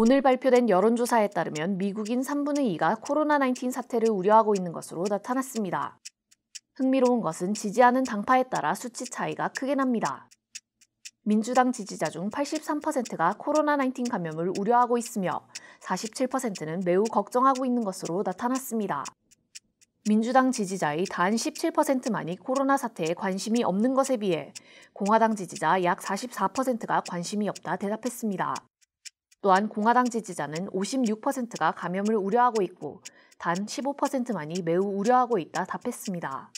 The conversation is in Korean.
오늘 발표된 여론조사에 따르면 미국인 3분의 2가 코로나19 사태를 우려하고 있는 것으로 나타났습니다. 흥미로운 것은 지지하는 당파에 따라 수치 차이가 크게 납니다. 민주당 지지자 중 83%가 코로나19 감염을 우려하고 있으며 47%는 매우 걱정하고 있는 것으로 나타났습니다. 민주당 지지자의 단 17%만이 코로나 사태에 관심이 없는 것에 비해 공화당 지지자 약 44%가 관심이 없다 대답했습니다. 또한 공화당 지지자는 56%가 감염을 우려하고 있고 단 15%만이 매우 우려하고 있다 답했습니다.